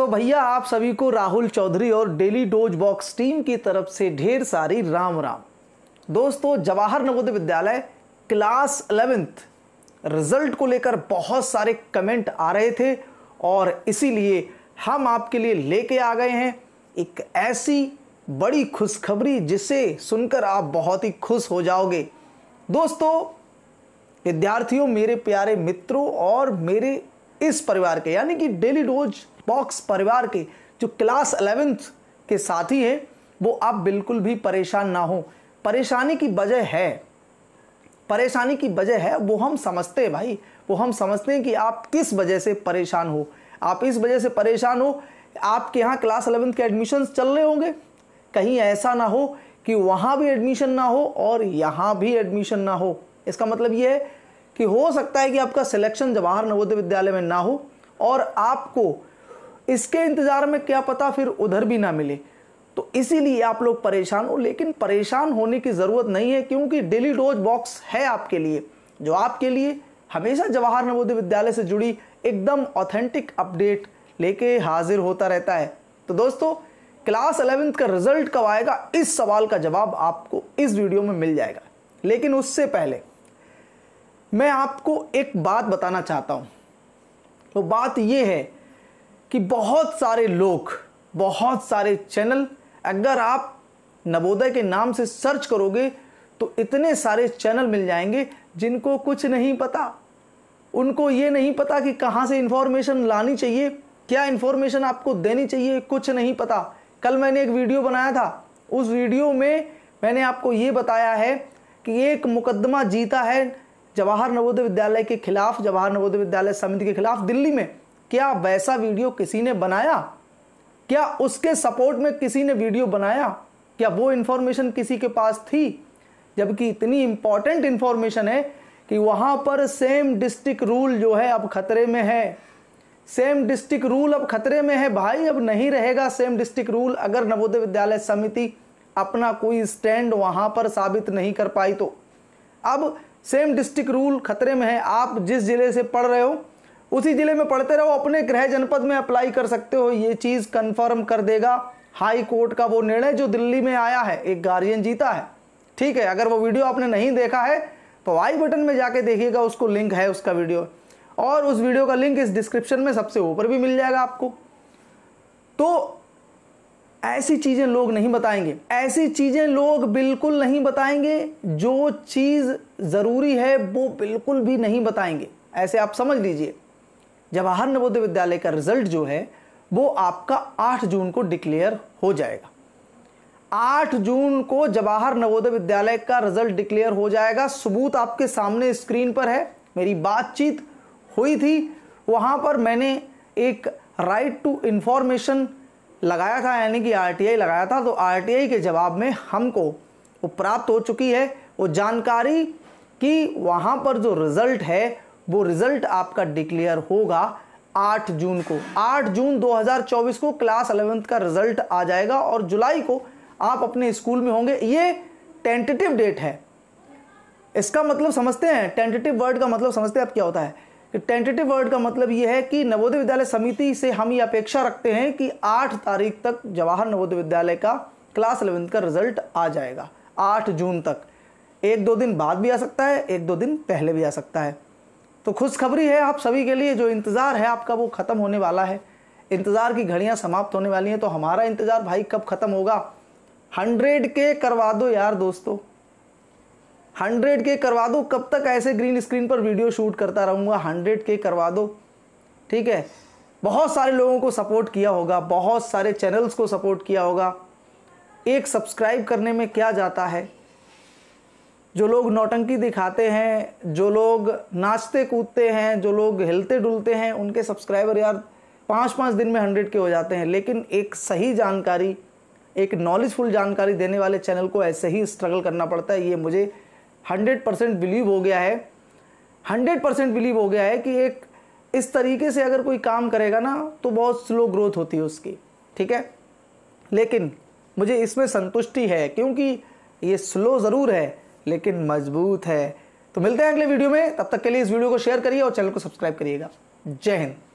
तो भैया आप सभी को राहुल चौधरी और डेली डोज बॉक्स टीम की तरफ से ढेर सारी राम राम दोस्तों जवाहर नवोदय विद्यालय क्लास अलेवेंथ रिजल्ट को लेकर बहुत सारे कमेंट आ रहे थे और इसीलिए हम आपके लिए लेके आ गए हैं एक ऐसी बड़ी खुशखबरी जिसे सुनकर आप बहुत ही खुश हो जाओगे दोस्तों विद्यार्थियों मेरे प्यारे मित्रों और मेरे इस परिवार के यानी कि डेली डोज पॉक्स परिवार के जो क्लास अलेवेंथ के साथी हैं वो आप बिल्कुल भी परेशान ना हो परेशानी की वजह है परेशानी की वजह है वो हम समझते हैं भाई वो हम समझते हैं कि आप किस वजह से परेशान हो आप इस वजह से परेशान हो आपके यहाँ क्लास अलेवेंथ के एडमिशन चल रहे होंगे कहीं ऐसा ना हो कि वहाँ भी एडमिशन ना हो और यहाँ भी एडमिशन ना हो इसका मतलब ये है कि हो सकता है कि आपका सिलेक्शन जवाहर नवोदय विद्यालय में ना हो और आपको इसके इंतज़ार में क्या पता फिर उधर भी ना मिले तो इसीलिए आप लोग परेशान हो लेकिन परेशान होने की ज़रूरत नहीं है क्योंकि डेली डोज बॉक्स है आपके लिए जो आपके लिए हमेशा जवाहर नवोदय विद्यालय से जुड़ी एकदम ऑथेंटिक अपडेट लेके हाजिर होता रहता है तो दोस्तों क्लास अलेवेंथ का रिजल्ट कब आएगा इस सवाल का जवाब आपको इस वीडियो में मिल जाएगा लेकिन उससे पहले मैं आपको एक बात बताना चाहता हूं वो तो बात यह है कि बहुत सारे लोग बहुत सारे चैनल अगर आप नवोदय के नाम से सर्च करोगे तो इतने सारे चैनल मिल जाएंगे जिनको कुछ नहीं पता उनको ये नहीं पता कि कहाँ से इन्फॉर्मेशन लानी चाहिए क्या इन्फॉर्मेशन आपको देनी चाहिए कुछ नहीं पता कल मैंने एक वीडियो बनाया था उस वीडियो में मैंने आपको ये बताया है कि एक मुकदमा जीता है जवाहर नवोदय विद्यालय के खिलाफ जवाहर नवोदय विद्यालय समिति के खिलाफ दिल्ली में क्या वैसा वीडियो किसी ने बनाया क्या उसके सपोर्ट में किसी ने वीडियो बनाया क्या वो इन्फॉर्मेशन किसी के पास थी जबकि इतनी इंपॉर्टेंट इन्फॉर्मेशन है कि वहाँ पर सेम डिस्ट्रिक्ट रूल जो है अब खतरे में है सेम डिस्ट्रिक्ट रूल अब खतरे में है भाई अब नहीं रहेगा सेम डिस्ट्रिक्ट रूल अगर नवोदय विद्यालय समिति अपना कोई स्टैंड वहाँ पर साबित नहीं कर पाई तो अब सेम डिस्ट्रिक्ट रूल खतरे में है आप जिस ज़िले से पढ़ रहे हो उसी ज़िले में पढ़ते रहो अपने गृह जनपद में अप्लाई कर सकते हो ये चीज़ कन्फर्म कर देगा हाई कोर्ट का वो निर्णय जो दिल्ली में आया है एक गार्जियन जीता है ठीक है अगर वो वीडियो आपने नहीं देखा है तो आई बटन में जाके देखिएगा उसको लिंक है उसका वीडियो और उस वीडियो का लिंक इस डिस्क्रिप्शन में सबसे ऊपर भी मिल जाएगा आपको तो ऐसी चीज़ें लोग नहीं बताएंगे ऐसी चीज़ें लोग बिल्कुल नहीं बताएंगे जो चीज़ ज़रूरी है वो बिल्कुल भी नहीं बताएंगे ऐसे आप समझ लीजिए जवाहर नवोदय विद्यालय का रिजल्ट जो है वो आपका 8 जून को डिक्लेयर हो जाएगा 8 जून को जवाहर नवोदय विद्यालय का रिजल्ट डिक्लेयर हो जाएगा सबूत आपके सामने स्क्रीन पर है मेरी बातचीत हुई थी वहां पर मैंने एक राइट टू इंफॉर्मेशन लगाया था यानी कि आरटीआई लगाया था तो आरटीआई के जवाब में हमको वो प्राप्त हो चुकी है वो जानकारी कि वहां पर जो रिज़ल्ट है वो रिजल्ट आपका डिक्लेयर होगा 8 जून को 8 जून 2024 को क्लास अलेवेंथ का रिजल्ट आ जाएगा और जुलाई को आप अपने स्कूल में होंगे ये टेंटेटिव डेट है इसका मतलब समझते हैं टेंटेटिव वर्ड का मतलब समझते हैं आप क्या होता है कि टेंटेटिव वर्ड का मतलब ये है कि नवोदय विद्यालय समिति से हम ये अपेक्षा रखते हैं कि 8 तारीख तक जवाहर नवोदय विद्यालय का क्लास अलेवेंथ का रिजल्ट आ जाएगा 8 जून तक एक दो दिन बाद भी आ सकता है एक दो दिन पहले भी आ सकता है तो खुशखबरी है आप सभी के लिए जो इंतज़ार है आपका वो ख़त्म होने वाला है इंतज़ार की घड़ियाँ समाप्त होने वाली हैं तो हमारा इंतज़ार भाई कब ख़त्म होगा हंड्रेड के करवा दो यार दोस्तों हंड्रेड के करवा दो कब तक ऐसे ग्रीन स्क्रीन पर वीडियो शूट करता रहूँगा हंड्रेड के करवा दो ठीक है बहुत सारे लोगों को सपोर्ट किया होगा बहुत सारे चैनल्स को सपोर्ट किया होगा एक सब्सक्राइब करने में क्या जाता है जो लोग नौटंकी दिखाते हैं जो लोग नाचते कूदते हैं जो लोग हिलते डुलते हैं उनके सब्सक्राइबर यार पाँच पाँच दिन में हंड्रेड के हो जाते हैं लेकिन एक सही जानकारी एक नॉलेजफुल जानकारी देने वाले चैनल को ऐसे ही स्ट्रगल करना पड़ता है ये मुझे हंड्रेड परसेंट बिलीव हो गया है हंड्रेड परसेंट बिलीव हो गया है कि एक इस तरीके से अगर कोई काम करेगा ना तो बहुत स्लो ग्रोथ होती है उसकी ठीक है लेकिन मुझे इसमें संतुष्टि है क्योंकि ये स्लो ज़रूर है लेकिन मजबूत है तो मिलते हैं अगले वीडियो में तब तक के लिए इस वीडियो को शेयर करिए और चैनल को सब्सक्राइब करिएगा जय हिंद